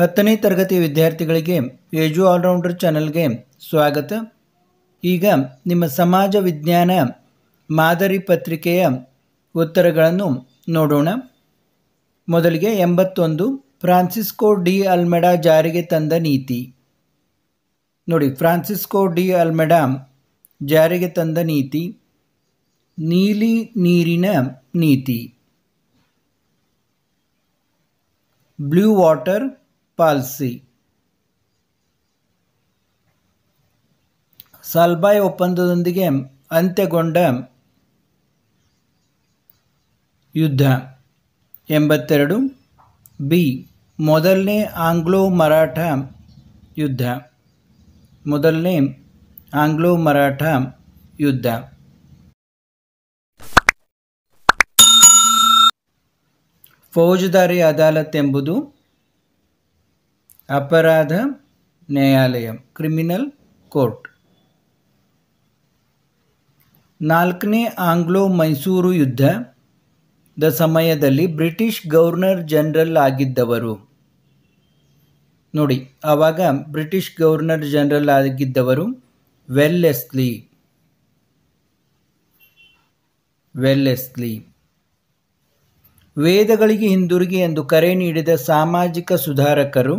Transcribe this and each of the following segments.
ಹತ್ತನೇ ತರಗತಿ ವಿದ್ಯಾರ್ಥಿಗಳಿಗೆ ಏಜು ಆಲ್ರೌಂಡರ್ ಚಾನಲ್ಗೆ ಸ್ವಾಗತ ಈಗ ನಿಮ್ಮ ಸಮಾಜ ವಿಜ್ಞಾನ ಮಾದರಿ ಪತ್ರಿಕೆಯ ಉತ್ತರಗಳನ್ನು ನೋಡೋಣ ಮೊದಲಿಗೆ ಎಂಬತ್ತೊಂದು ಫ್ರಾನ್ಸಿಸ್ಕೋ ಡಿ ಅಲ್ಮೆಡಾ ಜಾರಿಗೆ ತಂದ ನೀತಿ ನೋಡಿ ಫ್ರಾನ್ಸಿಸ್ಕೋ ಡಿ ಅಲ್ಮೆಡಾ ಜಾರಿಗೆ ತಂದ ನೀತಿ ನೀಲಿ ನೀರಿನ ನೀತಿ ಬ್ಲೂ ವಾಟರ್ ಪಾಲ್ಸಿ ಸಾಲ್ಬಾಯ್ ಒಪ್ಪಂದದೊಂದಿಗೆ ಅಂತ್ಯಗೊಂಡ ಯುದ್ಧ ಎಂಬತ್ತೆರಡು ಬಿ ಮೊದಲನೇ ಆಂಗ್ಲೋ ಮರಾಠ ಯುದ್ಧ ಮೊದಲನೇ ಆಂಗ್ಲೋ ಮರಾಠ ಯುದ್ಧ ಫೌಜದಾರಿ ಅದಾಲತ್ ಎಂಬುದು ಅಪರಾಧ ನ್ಯಾಯಾಲಯ ಕ್ರಿಮಿನಲ್ ಕೋರ್ಟ್ ನಾಲ್ಕನೇ ಆಂಗ್ಲೋ ಮೈಸೂರು ಯುದ್ಧದ ಸಮಯದಲ್ಲಿ ಬ್ರಿಟಿಷ್ ಗವರ್ನರ್ ಜನರಲ್ ಆಗಿದ್ದವರು ನೋಡಿ ಆವಾಗ ಬ್ರಿಟಿಷ್ ಗವರ್ನರ್ ಜನರಲ್ ಆಗಿದ್ದವರು ವೆಲ್ಲೆಸ್ಲಿ ವೆಲ್ಲೆಸ್ಲಿ ವೇದಗಳಿಗೆ ಹಿಂದಿರುಗಿ ಎಂದು ಕರೆ ನೀಡಿದ ಸಾಮಾಜಿಕ ಸುಧಾರಕರು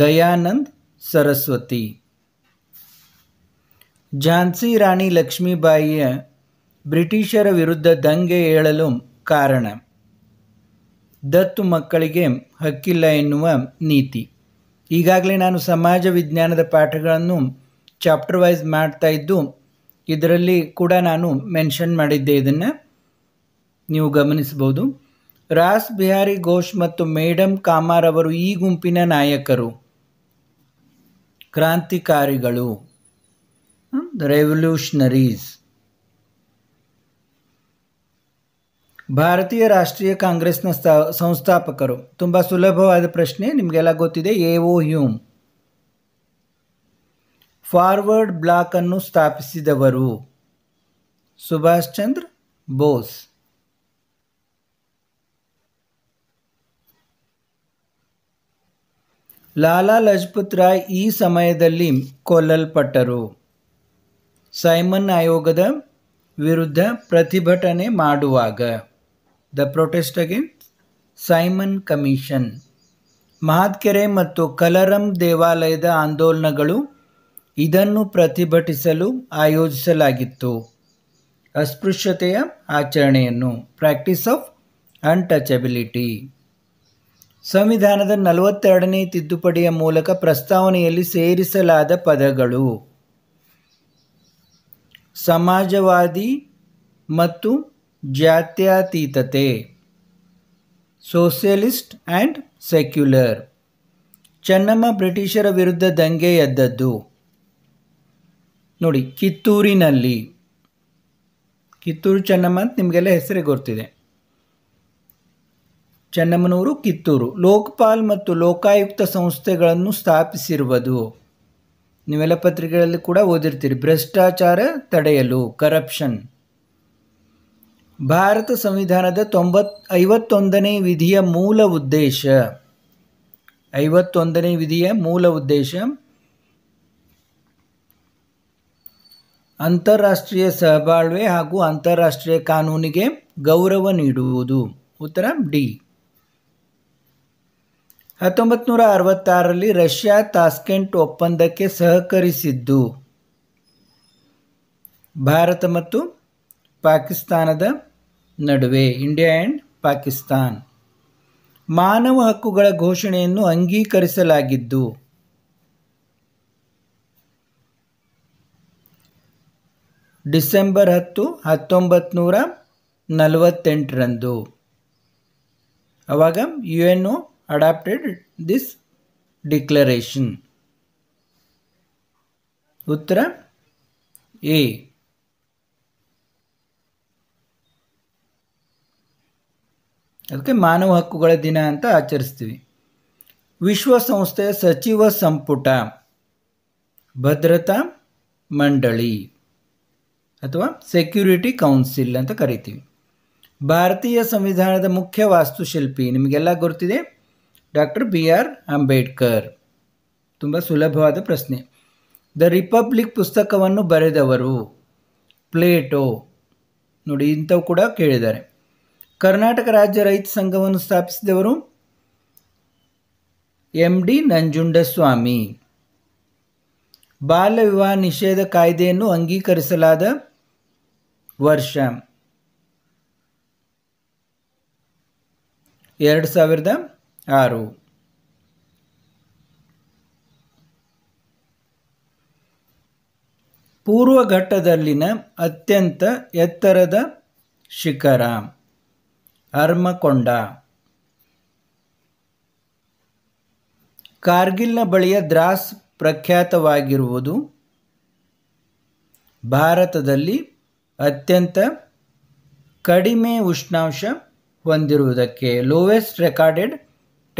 ದಯಾನಂದ್ ಸರಸ್ವತಿ ಝಾನ್ಸಿ ರಾಣಿ ಲಕ್ಷ್ಮೀಬಾಯಿಯ ಬ್ರಿಟಿಷರ ವಿರುದ್ಧ ದಂಗೆ ಏಳಲು ಕಾರಣ ದತ್ತು ಮಕ್ಕಳಿಗೆ ಹಕ್ಕಿಲ್ಲ ಎನ್ನುವ ನೀತಿ ಈಗಾಗಲೇ ನಾನು ಸಮಾಜ ವಿಜ್ಞಾನದ ಪಾಠಗಳನ್ನು ಚಾಪ್ಟರ್ ವೈಸ್ ಮಾಡ್ತಾ ಇದ್ದು ಇದರಲ್ಲಿ ಕೂಡ ನಾನು ಮೆನ್ಷನ್ ಮಾಡಿದ್ದೆ ಇದನ್ನು ನೀವು ಗಮನಿಸಬಹುದು ರಾಸ್ ಬಿಹಾರಿ ಘೋಷ್ ಮತ್ತು ಮೇಡಮ್ ಕಾಮಾರ್ ಅವರು ಈ ಗುಂಪಿನ ನಾಯಕರು ಕ್ರಾಂತಿಕಾರಿಗಳು ರೆವಲ್ಯೂಷನರೀಸ್ ಭಾರತೀಯ ರಾಷ್ಟ್ರೀಯ ಕಾಂಗ್ರೆಸ್ನ ಸಂಸ್ಥಾಪಕರು ತುಂಬ ಸುಲಭವಾದ ಪ್ರಶ್ನೆ ನಿಮಗೆಲ್ಲ ಗೊತ್ತಿದೆ ಎ ಓ ಹ್ಯೂಮ್ ಫಾರ್ವರ್ಡ್ ಬ್ಲಾಕನ್ನು ಸ್ಥಾಪಿಸಿದವರು ಸುಭಾಷ್ ಚಂದ್ರ ಬೋಸ್ ಲಾಲಾ ಲಜಪತ್ ರಾಯ್ ಈ ಸಮಯದಲ್ಲಿ ಕೊಲ್ಲಲ್ಪಟ್ಟರು ಸೈಮನ್ ಆಯೋಗದ ವಿರುದ್ಧ ಪ್ರತಿಭಟನೆ ಮಾಡುವಾಗ the protest against Simon commission ಮಹಾತ್ಕೆರೆ ಮತ್ತು ಕಲರಂ ದೇವಾಲಯದ ಆಂದೋಲನಗಳು ಇದನ್ನು ಪ್ರತಿಭಟಿಸಲು ಆಯೋಜಿಸಲಾಗಿತ್ತು ಅಸ್ಪೃಶ್ಯತೆಯ ಆಚರಣೆಯನ್ನು ಪ್ರಾಕ್ಟೀಸ್ ಆಫ್ ಅನ್ಟಚಬಿಲಿಟಿ ಸಂವಿಧಾನದ ನಲವತ್ತೆರಡನೇ ತಿದ್ದುಪಡಿಯ ಮೂಲಕ ಪ್ರಸ್ತಾವನೆಯಲ್ಲಿ ಸೇರಿಸಲಾದ ಪದಗಳು ಸಮಾಜವಾದಿ ಮತ್ತು ಜಾತ್ಯತೀತತೆ ಸೋಷಿಯಲಿಸ್ಟ್ ಆ್ಯಂಡ್ ಸೆಕ್ಯುಲರ್ ಚೆನ್ನಮ್ಮ ಬ್ರಿಟಿಷರ ವಿರುದ್ಧ ದಂಗೆ ಎದ್ದದ್ದು ನೋಡಿ ಕಿತ್ತೂರಿನಲ್ಲಿ ಕಿತ್ತೂರು ಚೆನ್ನಮ್ಮ ಅಂತ ನಿಮಗೆಲ್ಲ ಹೆಸರೇ ಗೊತ್ತಿದೆ ಚೆನ್ನಮ್ಮನವರು ಕಿತ್ತೂರು ಲೋಕಪಾಲ್ ಮತ್ತು ಲೋಕಾಯುಕ್ತ ಸಂಸ್ಥೆಗಳನ್ನು ಸ್ಥಾಪಿಸಿರುವುದು ನೀವೆಲ್ಲ ಪತ್ರಿಕೆಗಳಲ್ಲಿ ಕೂಡ ಓದಿರ್ತೀರಿ ಭ್ರಷ್ಟಾಚಾರ ತಡೆಯಲು ಕರಪ್ಷನ್ ಭಾರತ ಸಂವಿಧಾನದ ತೊಂಬತ್ ಐವತ್ತೊಂದನೇ ವಿಧಿಯ ಮೂಲ ಉದ್ದೇಶ ಐವತ್ತೊಂದನೇ ವಿಧಿಯ ಮೂಲ ಉದ್ದೇಶ ಅಂತಾರಾಷ್ಟ್ರೀಯ ಸಹಬಾಳ್ವೆ ಹಾಗೂ ಅಂತಾರಾಷ್ಟ್ರೀಯ ಕಾನೂನಿಗೆ ಗೌರವ ನೀಡುವುದು ಉತ್ತರ ಡಿ ಹತ್ತೊಂಬತ್ತು ನೂರ ಅರವತ್ತಾರರಲ್ಲಿ ರಷ್ಯಾ ತಾಸ್ಕೆಂಟ್ ಒಪ್ಪಂದಕ್ಕೆ ಸಹಕರಿಸಿದ್ದು ಭಾರತ ಮತ್ತು ಪಾಕಿಸ್ತಾನದ ನಡುವೆ ಇಂಡಿಯಾ ಆ್ಯಂಡ್ ಪಾಕಿಸ್ತಾನ್ ಮಾನವ ಹಕ್ಕುಗಳ ಘೋಷಣೆಯನ್ನು ಅಂಗೀಕರಿಸಲಾಗಿದ್ದು ಡಿಸೆಂಬರ್ ಹತ್ತು ಹತ್ತೊಂಬತ್ತು ನೂರ ನಲವತ್ತೆಂಟರಂದು ಅವಾಗ U N O adapted this declaration? ಉತ್ತರ A. ಅದಕ್ಕೆ ಮಾನವ ಹಕ್ಕುಗಳ ದಿನ ಅಂತ ಆಚರಿಸ್ತೀವಿ ವಿಶ್ವಸಂಸ್ಥೆಯ ಸಚಿವ ಸಂಪುಟ ಭದ್ರತಾ ಮಂಡಳಿ ಅಥವಾ ಸೆಕ್ಯೂರಿಟಿ ಕೌನ್ಸಿಲ್ ಅಂತ ಕರಿತೀವಿ ಭಾರತೀಯ ಸಂವಿಧಾನದ ಮುಖ್ಯ ವಾಸ್ತುಶಿಲ್ಪಿ ನಿಮಗೆಲ್ಲ ಗೊತ್ತಿದೆ ಡಾಕ್ಟರ್ ಬಿ ಆರ್ ಅಂಬೇಡ್ಕರ್ ತುಂಬ ಸುಲಭವಾದ ಪ್ರಶ್ನೆ ದ ರಿಪಬ್ಲಿಕ್ ಪುಸ್ತಕವನ್ನು ಬರೆದವರು ಪ್ಲೇಟೋ ನೋಡಿ ಇಂಥವು ಕೂಡ ಕೇಳಿದ್ದಾರೆ ಕರ್ನಾಟಕ ರಾಜ್ಯ ರೈತ ಸಂಘವನ್ನು ಸ್ಥಾಪಿಸಿದವರು ಎಂ ಡಿ ನಂಜುಂಡಸ್ವಾಮಿ ಬಾಲ್ಯ ವಿವಾಹ ನಿಷೇಧ ಕಾಯ್ದೆಯನ್ನು ಅಂಗೀಕರಿಸಲಾದ ವರ್ಷ ಎರಡು ಸಾವಿರದ ಆರು ಪೂರ್ವಘಟ್ಟದಲ್ಲಿನ ಅತ್ಯಂತ ಎತ್ತರದ ಶಿಖರ ಹರ್ಮಕೊಂಡ ಕಾರ್ಗಿಲ್ನ ಬಳಿಯ ದ್ರಾಸ್ ಪ್ರಖ್ಯಾತವಾಗಿರುವುದು ಭಾರತದಲ್ಲಿ ಅತ್ಯಂತ ಕಡಿಮೆ ಉಷ್ಣಾಂಶ ಹೊಂದಿರುವುದಕ್ಕೆ lowest recorded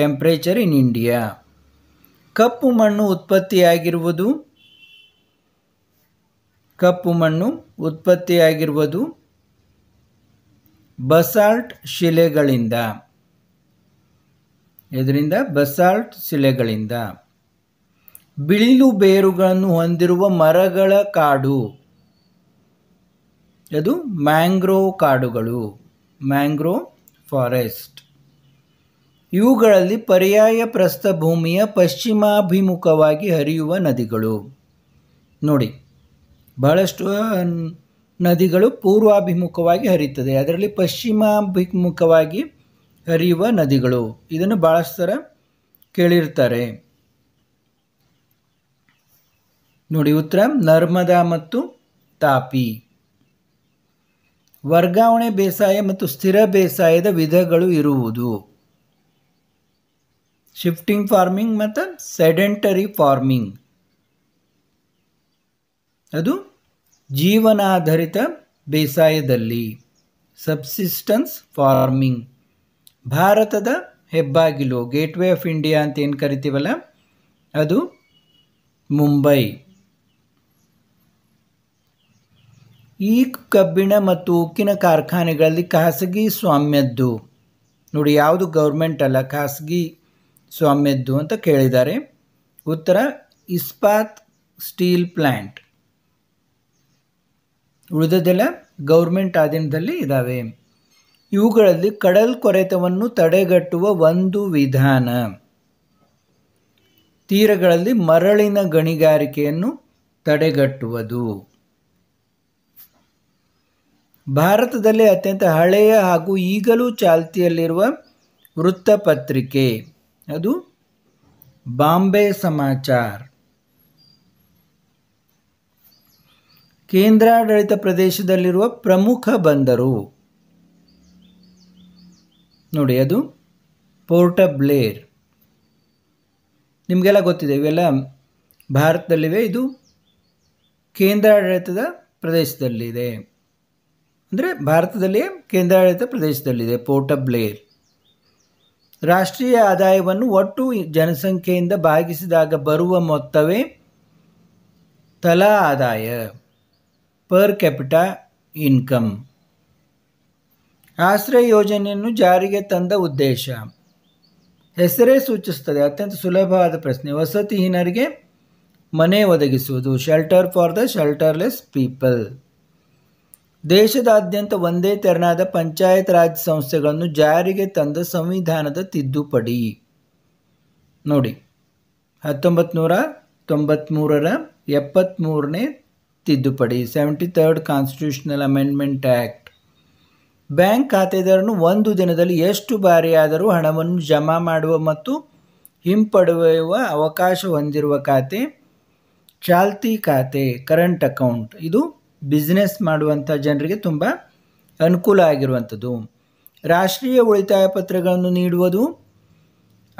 temperature in India ಕಪ್ಪು ಮಣ್ಣು ಉತ್ಪತ್ತಿಯಾಗಿರುವುದು ಕಪ್ಪು ಮಣ್ಣು ಉತ್ಪತ್ತಿಯಾಗಿರುವುದು ಬಸಾಲ್ಟ್ ಶಿಲೆಗಳಿಂದ ಇದರಿಂದ ಬಸಾಲ್ಟ್ ಶಿಲೆಗಳಿಂದ ಬಿಳಿಲು ಬೇರುಗಳನ್ನು ಹೊಂದಿರುವ ಮರಗಳ ಕಾಡು ಅದು ಮ್ಯಾಂಗ್ರೋವ್ ಕಾಡುಗಳು ಮ್ಯಾಂಗ್ರೋವ್ ಫಾರೆಸ್ಟ್ ಇವುಗಳಲ್ಲಿ ಪರ್ಯಾಯ ಪ್ರಸ್ಥಭೂಮಿಯ ಪಶ್ಚಿಮಾಭಿಮುಖವಾಗಿ ಹರಿಯುವ ನದಿಗಳು ನೋಡಿ ಬಹಳಷ್ಟು ನದಿಗಳು ಪೂರ್ವಾಭಿಮುಖವಾಗಿ ಹರಿಯುತ್ತದೆ ಅದರಲ್ಲಿ ಪಶ್ಚಿಮಾಭಿಮುಖವಾಗಿ ಹರಿಯುವ ನದಿಗಳು ಇದನ್ನು ಬಹಳಷ್ಟು ಥರ ಕೇಳಿರ್ತಾರೆ ನೋಡಿ ಉತ್ತರ ನರ್ಮದಾ ಮತ್ತು ತಾಪಿ ವರ್ಗಾವಣೆ ಬೇಸಾಯ ಮತ್ತು ಸ್ಥಿರ ಬೇಸಾಯದ ವಿಧಗಳು ಇರುವುದು ಶಿಫ್ಟಿಂಗ್ ಫಾರ್ಮಿಂಗ್ ಮತ್ತು ಸೆಡೆಂಟರಿ ಫಾರ್ಮಿಂಗ್ ಅದು ಜೀವನಾಧಾರಿತ ಬೇಸಾಯದಲ್ಲಿ ಸಬ್ಸಿಸ್ಟೆನ್ಸ್ ಫಾರ್ಮಿಂಗ್ ಭಾರತದ ಹೆಬ್ಬಾಗಿಲು ಗೇಟ್ವೇ ಆಫ್ ಇಂಡಿಯಾ ಅಂತ ಏನು ಕರಿತೀವಲ್ಲ ಅದು ಮುಂಬೈ ಈ ಕಬ್ಬಿಣ ಮತ್ತು ಉಕ್ಕಿನ ಕಾರ್ಖಾನೆಗಳಲ್ಲಿ ಖಾಸಗಿ ಸ್ವಾಮ್ಯದ್ದು ನೋಡಿ ಯಾವುದು ಗೌರ್ಮೆಂಟ್ ಅಲ್ಲ ಖಾಸಗಿ ಸ್ವಾಮ್ಯದ್ದು ಅಂತ ಕೇಳಿದ್ದಾರೆ ಉತ್ತರ ಇಸ್ಪಾತ್ ಸ್ಟೀಲ್ ಪ್ಲ್ಯಾಂಟ್ ಉಳಿದದೆಲ್ಲ ಗೌರ್ಮೆಂಟ್ ಆಧೀನದಲ್ಲಿ ಇದ್ದಾವೆ ಇವುಗಳಲ್ಲಿ ಕಡಲ್ ಕೊರೆತವನ್ನು ತಡೆಗಟ್ಟುವ ಒಂದು ವಿಧಾನ ತೀರಗಳಲ್ಲಿ ಮರಳಿನ ಗಣಿಗಾರಿಕೆಯನ್ನು ತಡೆಗಟ್ಟುವುದು ಭಾರತದಲ್ಲಿ ಅತ್ಯಂತ ಹಳೆಯ ಹಾಗೂ ಈಗಲೂ ಚಾಲ್ತಿಯಲ್ಲಿರುವ ವೃತ್ತಪತ್ರಿಕೆ ಅದು ಬಾಂಬೆ ಸಮಾಚಾರ ಕೇಂದ್ರಾಡಳಿತ ಪ್ರದೇಶದಲ್ಲಿರುವ ಪ್ರಮುಖ ಬಂದರು ನೋಡಿ ಅದು ಬ್ಲೇರ್ ನಿಮಗೆಲ್ಲ ಗೊತ್ತಿದೆ ಇವೆಲ್ಲ ಭಾರತದಲ್ಲಿವೆ ಇದು ಕೇಂದ್ರಾಡಳಿತದ ಪ್ರದೇಶದಲ್ಲಿದೆ ಅಂದರೆ ಭಾರತದಲ್ಲಿಯೇ ಕೇಂದ್ರಾಡಳಿತ ಪ್ರದೇಶದಲ್ಲಿದೆ ಬ್ಲೇರ್ ರಾಷ್ಟ್ರೀಯ ಆದಾಯವನ್ನು ಒಟ್ಟು ಜನಸಂಖ್ಯೆಯಿಂದ ಭಾಗಿಸಿದಾಗ ಬರುವ ಮೊತ್ತವೇ ತಲಾ ಆದಾಯ ಪರ್ ಕ್ಯಾಪಿಟಾ ಇನ್ಕಮ್ ಆಶ್ರಯ ಯೋಜನೆಯನ್ನು ಜಾರಿಗೆ ತಂದ ಉದ್ದೇಶ ಹೆಸರೇ ಸೂಚಿಸುತ್ತದೆ ಅತ್ಯಂತ ಸುಲಭವಾದ ಪ್ರಶ್ನೆ ವಸತಿಹೀನರಿಗೆ ಮನೆ ಒದಗಿಸುವುದು shelter for the shelterless people ದೇಶದಾದ್ಯಂತ ಒಂದೇ ತೆರನಾದ ಪಂಚಾಯತ್ ರಾಜ್ ಸಂಸ್ಥೆಗಳನ್ನು ಜಾರಿಗೆ ತಂದ ಸಂವಿಧಾನದ ತಿದ್ದುಪಡಿ ನೋಡಿ ಹತ್ತೊಂಬತ್ತು ನೂರ ತೊಂಬತ್ತ್ಮೂರರ ಎಪ್ಪತ್ತ್ಮೂರನೇ ತಿದ್ದುಪಡಿ seventy third constitutional amendment act bank ಖಾತೆದಾರನು ಒಂದು ದಿನದಲ್ಲಿ ಎಷ್ಟು ಬಾರಿಯಾದರೂ ಹಣವನ್ನು ಜಮಾ ಮಾಡುವ ಮತ್ತು ಹಿಂಪಡೆಯುವ ಅವಕಾಶ ಹೊಂದಿರುವ ಖಾತೆ ಚಾಲ್ತಿ ಖಾತೆ ಕರೆಂಟ್ ಅಕೌಂಟ್ ಇದು ಬಿಸ್ನೆಸ್ ಮಾಡುವಂಥ ಜನರಿಗೆ ತುಂಬ ಅನುಕೂಲ ಆಗಿರುವಂಥದ್ದು ರಾಷ್ಟ್ರೀಯ ಉಳಿತಾಯ ಪತ್ರಗಳನ್ನು ನೀಡುವುದು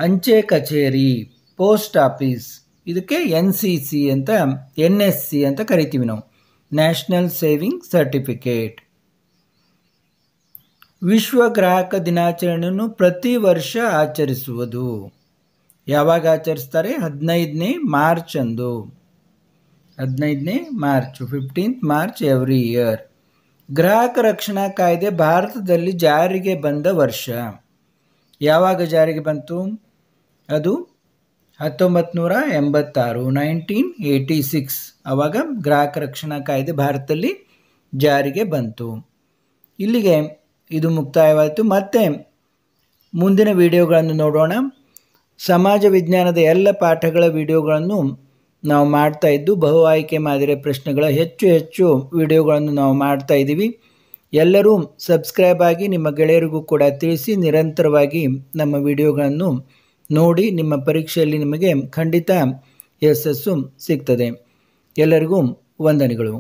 ಅಂಚೆ ಕಚೇರಿ ಪೋಸ್ಟ್ ಆಫೀಸ್ ಇದಕ್ಕೆ ಎನ್ ಸಿ ಸಿ ಅಂತ ಎನ್ ಎಸ್ ಸಿ ಅಂತ ಕರಿತೀವಿ ನಾವು ನ್ಯಾಷನಲ್ ಸೇವಿಂಗ್ ಸರ್ಟಿಫಿಕೇಟ್ ವಿಶ್ವ ಗ್ರಾಹಕ ದಿನಾಚರಣೆಯನ್ನು ಪ್ರತಿ ವರ್ಷ ಆಚರಿಸುವುದು ಯಾವಾಗ ಆಚರಿಸ್ತಾರೆ ಹದಿನೈದನೇ ಮಾರ್ಚ್ ಅಂದು ಹದಿನೈದನೇ March fifteenth March every year ಗ್ರಾಹಕ ರಕ್ಷಣಾ ಕಾಯ್ದೆ ಭಾರತದಲ್ಲಿ ಜಾರಿಗೆ ಬಂದ ವರ್ಷ ಯಾವಾಗ ಜಾರಿಗೆ ಬಂತು ಅದು ಹತ್ತೊಂಬತ್ತು ನೂರ ಎಂಬತ್ತಾರು ನೈನ್ಟೀನ್ ಏಯ್ಟಿ ಸಿಕ್ಸ್ ಆವಾಗ ಗ್ರಾಹಕ ರಕ್ಷಣಾ ಕಾಯ್ದೆ ಭಾರತದಲ್ಲಿ ಜಾರಿಗೆ ಬಂತು ಇಲ್ಲಿಗೆ ಇದು ಮುಕ್ತಾಯವಾಯಿತು ಮತ್ತು ಮುಂದಿನ ವಿಡಿಯೋಗಳನ್ನು ನೋಡೋಣ ಸಮಾಜ ವಿಜ್ಞಾನದ ಎಲ್ಲ ಪಾಠಗಳ ವಿಡಿಯೋಗಳನ್ನು ನಾವು ಮಾಡ್ತಾ ಇದ್ದು ಬಹು ಆಯ್ಕೆ ಮಾದರಿಯ ಪ್ರಶ್ನೆಗಳ ಹೆಚ್ಚು ಹೆಚ್ಚು ವಿಡಿಯೋಗಳನ್ನು ನಾವು ಮಾಡ್ತಾ ಇದ್ದೀವಿ ಎಲ್ಲರೂ ಸಬ್ಸ್ಕ್ರೈಬ್ ಆಗಿ ನಿಮ್ಮ ಗೆಳೆಯರಿಗೂ ಕೂಡ ತಿಳಿಸಿ ನಿರಂತರವಾಗಿ ನಮ್ಮ ವಿಡಿಯೋಗಳನ್ನು ನೋಡಿ ನಿಮ್ಮ ಪರೀಕ್ಷೆಯಲ್ಲಿ ನಿಮಗೆ ಖಂಡಿತ ಯಶಸ್ಸು ಸಿಗ್ತದೆ ಎಲ್ಲರಿಗೂ ವಂದನೆಗಳು